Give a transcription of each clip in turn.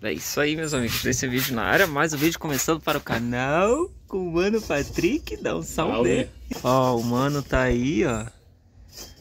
É isso aí, meus amigos. Esse é vídeo na área. Mais um vídeo começando para o canal com o Mano Patrick. Dá um salve. Ó, o Mano tá aí, ó.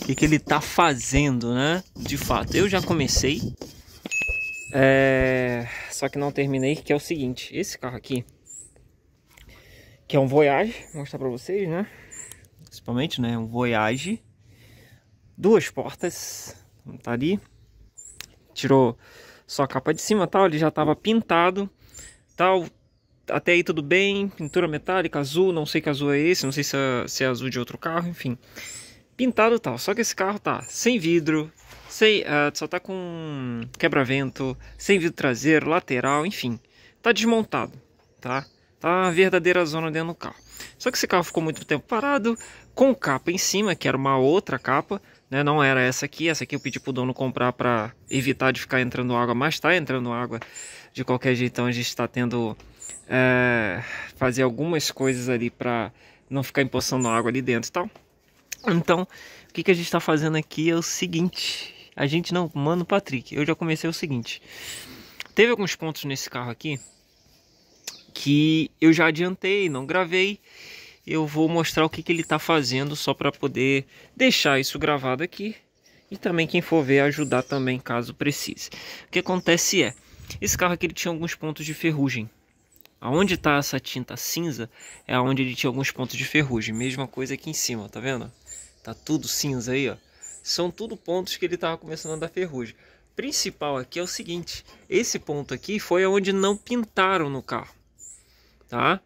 O que, que ele tá fazendo, né? De fato, eu já comecei. É... Só que não terminei, que é o seguinte. Esse carro aqui, que é um Voyage. Vou mostrar para vocês, né? Principalmente, né? Um Voyage. Duas portas. Tá ali. Tirou... Só a capa de cima tal, ele já estava pintado, tal. Até aí tudo bem, pintura metálica, azul, não sei que azul é esse, não sei se é, se é azul de outro carro, enfim. Pintado tal, só que esse carro tá sem vidro, sem, uh, só tá com quebra-vento, sem vidro traseiro, lateral, enfim. Tá desmontado, tá? Tá uma verdadeira zona dentro do carro. Só que esse carro ficou muito tempo parado, com capa em cima, que era uma outra capa, né? Não era essa aqui, essa aqui eu pedi pro dono comprar para evitar de ficar entrando água, mas está entrando água de qualquer jeito, então a gente está tendo é, fazer algumas coisas ali para não ficar empoçando água ali dentro e tal. Então, o que, que a gente está fazendo aqui é o seguinte, a gente não, mano, Patrick, eu já comecei o seguinte, teve alguns pontos nesse carro aqui que eu já adiantei, não gravei, eu vou mostrar o que, que ele está fazendo só para poder deixar isso gravado aqui e também quem for ver ajudar também caso precise. O que acontece é, esse carro aqui ele tinha alguns pontos de ferrugem. Aonde está essa tinta cinza é onde ele tinha alguns pontos de ferrugem. Mesma coisa aqui em cima, tá vendo? Tá tudo cinza aí, ó. São tudo pontos que ele estava começando a dar ferrugem. Principal aqui é o seguinte, esse ponto aqui foi aonde não pintaram no carro, tá?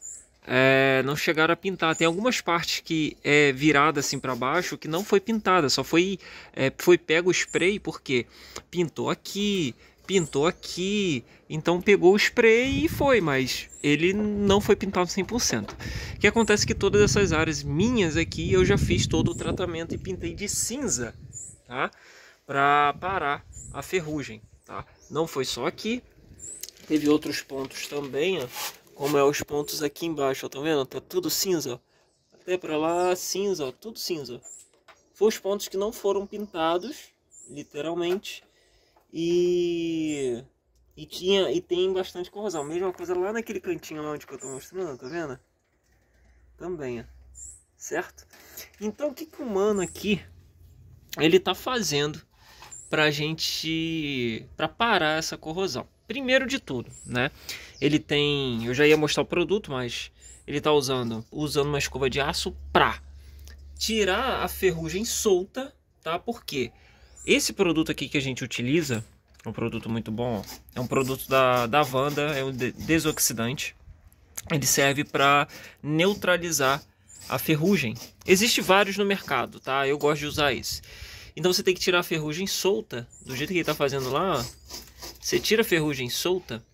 é, não chegaram a pintar. Tem algumas partes que é virada assim para baixo que não foi pintada, só foi é, foi pego o spray porque pintou aqui, pintou aqui, então pegou o spray e foi, mas ele não foi pintado 100%. O que acontece é que todas essas áreas minhas aqui eu já fiz todo o tratamento e pintei de cinza, tá? Para parar a ferrugem, tá? Não foi só aqui, teve outros pontos também, ó como é os pontos aqui embaixo, ó, tá vendo? Tá tudo cinza, ó. até para lá cinza, ó, tudo cinza. Foi os pontos que não foram pintados, literalmente, e e tinha e tem bastante corrosão. Mesma coisa lá naquele cantinho lá onde que eu tô mostrando, tá vendo? Também, ó. certo? Então o que que o mano aqui ele tá fazendo pra gente para parar essa corrosão? Primeiro de tudo, né? Ele tem, eu já ia mostrar o produto, mas ele está usando, usando uma escova de aço pra tirar a ferrugem solta, tá? Porque esse produto aqui que a gente utiliza, é um produto muito bom, ó, é um produto da, da Wanda, é um desoxidante. Ele serve para neutralizar a ferrugem. Existe vários no mercado, tá? Eu gosto de usar esse. Então você tem que tirar a ferrugem solta, do jeito que ele está fazendo lá, ó. Você tira a ferrugem solta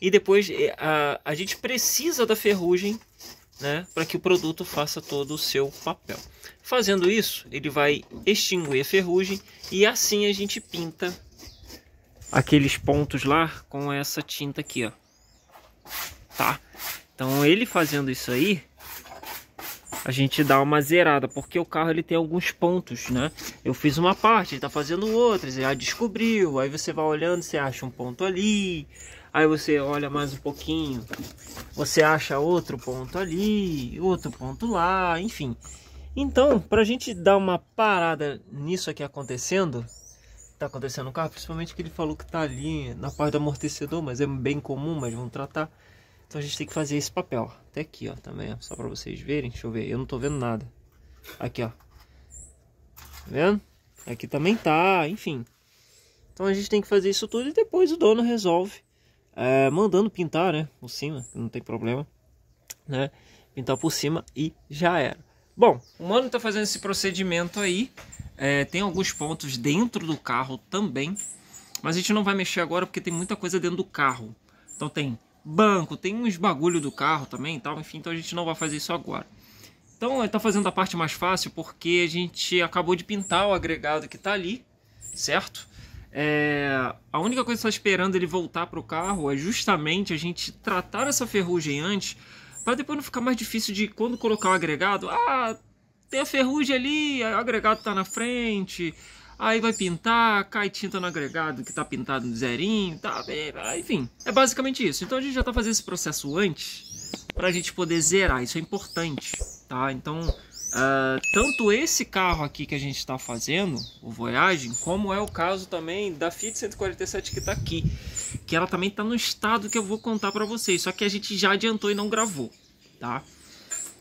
e depois é, a, a gente precisa da ferrugem né, para que o produto faça todo o seu papel. Fazendo isso, ele vai extinguir a ferrugem e assim a gente pinta aqueles pontos lá com essa tinta aqui, ó. Tá? Então ele fazendo isso aí, a gente dá uma zerada, porque o carro ele tem alguns pontos, né? Eu fiz uma parte, ele tá fazendo outras, já descobriu, aí você vai olhando, você acha um ponto ali, Aí você olha mais um pouquinho, você acha outro ponto ali, outro ponto lá, enfim. Então, para a gente dar uma parada nisso aqui acontecendo, tá acontecendo no carro, principalmente que ele falou que tá ali na parte do amortecedor, mas é bem comum, mas vamos tratar. Então a gente tem que fazer esse papel, até aqui, ó, também, só para vocês verem. Deixa eu ver, eu não tô vendo nada. Aqui, ó. Tá vendo? Aqui também tá, enfim. Então a gente tem que fazer isso tudo e depois o dono resolve é, mandando pintar, né? Por cima, não tem problema, né? Pintar por cima e já era. Bom, o mano está fazendo esse procedimento aí. É, tem alguns pontos dentro do carro também, mas a gente não vai mexer agora porque tem muita coisa dentro do carro. Então tem banco, tem uns bagulho do carro também tal, enfim, então a gente não vai fazer isso agora. Então ele está fazendo a parte mais fácil porque a gente acabou de pintar o agregado que está ali, certo? É, a única coisa que está esperando ele voltar para o carro é justamente a gente tratar essa ferrugem antes, para depois não ficar mais difícil de quando colocar o agregado, ah, tem a ferrugem ali, o agregado está na frente, aí vai pintar, cai tinta no agregado que está pintado no zerinho, tá, ah, enfim, é basicamente isso. Então a gente já está fazendo esse processo antes para a gente poder zerar, isso é importante, tá? Então Uh, tanto esse carro aqui que a gente está fazendo, o Voyage, como é o caso também da Fiat 147 que está aqui, que ela também está no estado que eu vou contar para vocês, só que a gente já adiantou e não gravou, tá?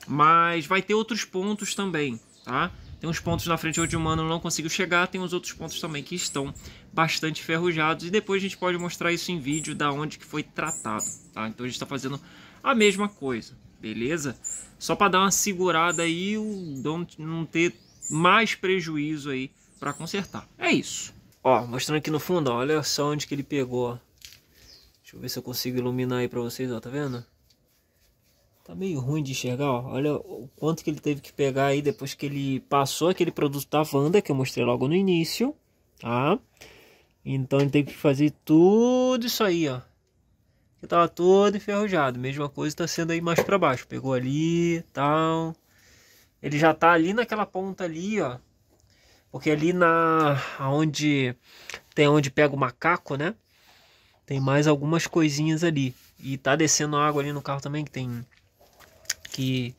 Mas vai ter outros pontos também, tá? Tem uns pontos na frente onde o mano não conseguiu chegar, tem uns outros pontos também que estão bastante ferrujados e depois a gente pode mostrar isso em vídeo da onde que foi tratado, tá? Então a gente está fazendo a mesma coisa beleza? Só para dar uma segurada aí, não ter mais prejuízo aí para consertar. É isso. Ó, mostrando aqui no fundo, ó, olha só onde que ele pegou. Ó. Deixa eu ver se eu consigo iluminar aí para vocês, ó, tá vendo? Tá meio ruim de enxergar, ó. Olha o quanto que ele teve que pegar aí depois que ele passou aquele produto da Wanda, que eu mostrei logo no início, tá? Então ele teve que fazer tudo isso aí, ó que tava todo enferrujado. Mesma coisa está sendo aí mais para baixo. Pegou ali, tal. Ele já tá ali naquela ponta ali, ó. Porque ali na onde tem onde pega o macaco, né? Tem mais algumas coisinhas ali. E tá descendo água ali no carro também que tem que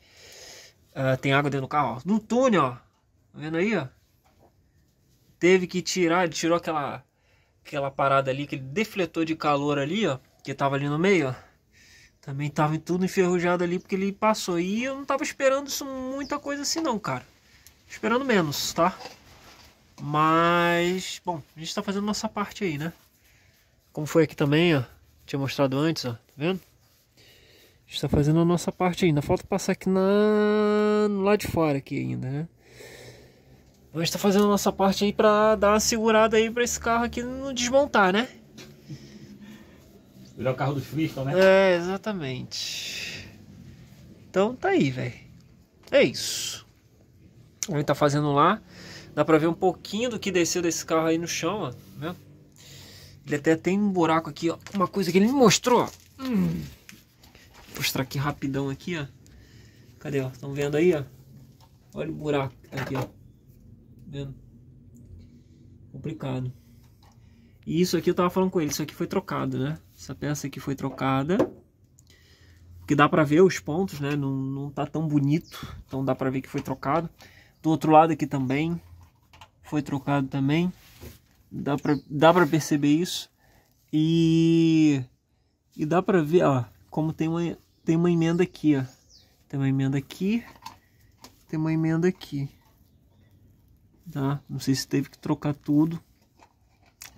uh, tem água dentro do carro, ó. No túnel, ó. Tá vendo aí, ó? Teve que tirar, ele tirou aquela aquela parada ali, que defletor de calor ali, ó que tava ali no meio, ó. Também tava tudo enferrujado ali porque ele passou. E eu não tava esperando isso muita coisa assim não, cara. Esperando menos, tá? Mas, bom, a gente tá fazendo nossa parte aí, né? Como foi aqui também, ó. Tinha mostrado antes, ó. Tá vendo? A gente tá fazendo a nossa parte ainda. Falta passar aqui na... lá de fora aqui ainda, né? Mas tá fazendo a nossa parte aí pra dar uma segurada aí pra esse carro aqui não desmontar, né? melhor o carro do freestyle, né? É, exatamente. Então tá aí, velho. É isso. A gente tá fazendo lá. Dá pra ver um pouquinho do que desceu desse carro aí no chão, ó. Né? Ele até tem um buraco aqui, ó. Uma coisa que ele me mostrou. Hum. Vou mostrar aqui rapidão aqui, ó. Cadê, ó? Estão vendo aí, ó? Olha o buraco aqui, ó. vendo? Complicado. E isso aqui eu tava falando com ele, isso aqui foi trocado, né? Essa peça aqui foi trocada. Que dá pra ver os pontos, né? Não, não tá tão bonito. Então dá pra ver que foi trocado. Do outro lado aqui também. Foi trocado também. Dá pra, dá para perceber isso. E... E dá pra ver, ó. Como tem uma, tem uma emenda aqui, ó. Tem uma emenda aqui. Tem uma emenda aqui. Tá? Não sei se teve que trocar tudo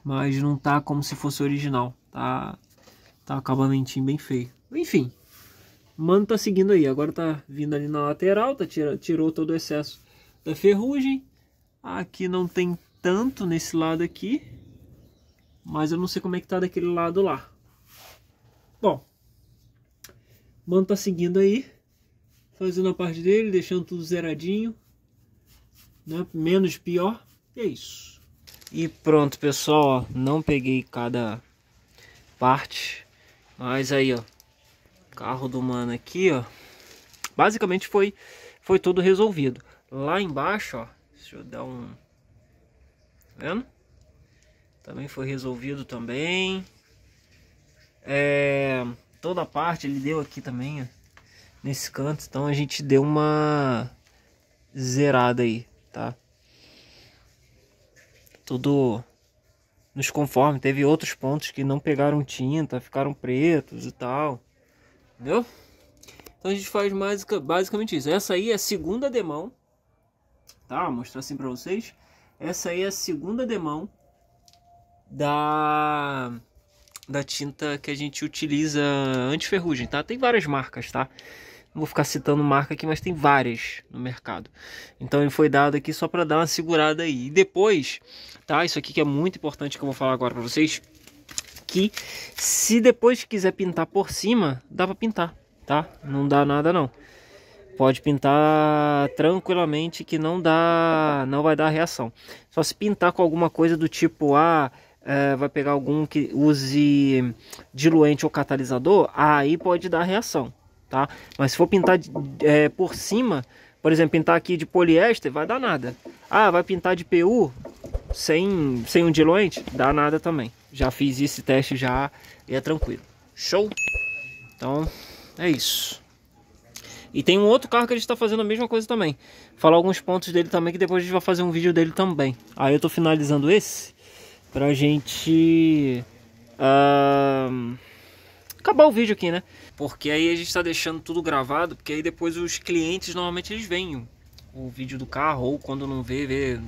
mas não tá como se fosse original, tá? Tá acabamentinho bem feio. Enfim, mano tá seguindo aí. Agora tá vindo ali na lateral, tá tira, tirou todo o excesso da ferrugem. Aqui não tem tanto nesse lado aqui. Mas eu não sei como é que tá daquele lado lá. Bom, mano tá seguindo aí. Fazendo a parte dele, deixando tudo zeradinho. Né? Menos pior. E é isso. E pronto, pessoal. Não peguei cada parte mas aí, ó. Carro do mano aqui, ó. Basicamente foi, foi tudo resolvido. Lá embaixo, ó. Deixa eu dar um... Tá vendo? Também foi resolvido também. É... Toda a parte ele deu aqui também, ó. Nesse canto. Então a gente deu uma zerada aí, tá? Tudo nos conforme. Teve outros pontos que não pegaram tinta, ficaram pretos e tal. Entendeu? Então a gente faz mais, basicamente isso. Essa aí é a segunda demão. Tá? Vou mostrar assim pra vocês. Essa aí é a segunda demão da, da tinta que a gente utiliza anti-ferrugem, tá? Tem várias marcas, tá? Não vou ficar citando marca aqui, mas tem várias no mercado. Então ele foi dado aqui só para dar uma segurada aí. E depois, tá? Isso aqui que é muito importante que eu vou falar agora para vocês. Que se depois quiser pintar por cima, dá para pintar, tá? Não dá nada não. Pode pintar tranquilamente que não dá, não vai dar reação. Só se pintar com alguma coisa do tipo a ah, é, vai pegar algum que use diluente ou catalisador, aí pode dar reação tá? Mas se for pintar é, por cima, por exemplo, pintar aqui de poliéster, vai dar nada. Ah, vai pintar de PU sem, sem um diluente? Dá nada também. Já fiz esse teste já e é tranquilo. Show? Então, é isso. E tem um outro carro que a gente está fazendo a mesma coisa também. Falar alguns pontos dele também, que depois a gente vai fazer um vídeo dele também. Aí eu estou finalizando esse pra gente... Uh acabar o vídeo aqui, né? Porque aí a gente está deixando tudo gravado, porque aí depois os clientes normalmente eles veem o vídeo do carro, ou quando não vê, vê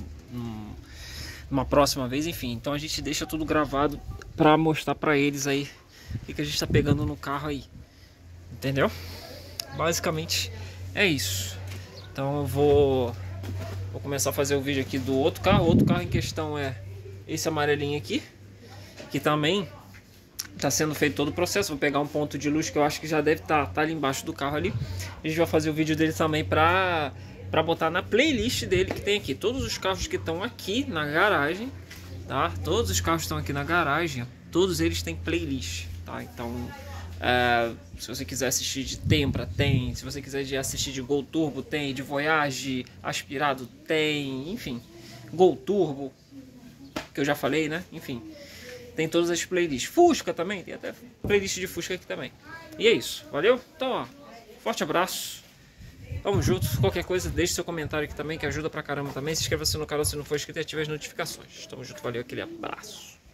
uma próxima vez, enfim. Então a gente deixa tudo gravado para mostrar para eles aí o que, a gente está pegando no carro aí, entendeu? Basicamente é isso. Então eu vou, vou começar a fazer o vídeo aqui do outro carro. O outro carro em questão é esse amarelinho aqui, que também tá sendo feito todo o processo. Vou pegar um ponto de luz que eu acho que já deve estar tá, tá ali embaixo do carro ali. A gente vai fazer o vídeo dele também para para botar na playlist dele que tem aqui todos os carros que estão aqui na garagem, tá? Todos os carros estão aqui na garagem, todos eles têm playlist, tá? Então, é, se você quiser assistir de Tempra, tem. Se você quiser assistir de Gol Turbo, tem. De Voyage, Aspirado, tem. Enfim, Gol Turbo, que eu já falei, né? Enfim. Tem todas as playlists. Fusca também, tem até playlist de Fusca aqui também. E é isso, valeu? Então, ó, forte abraço. Tamo junto. Qualquer coisa, deixe seu comentário aqui também, que ajuda pra caramba também. Se inscreva se no canal se não for inscrito e ative as notificações. Tamo junto, valeu, aquele abraço.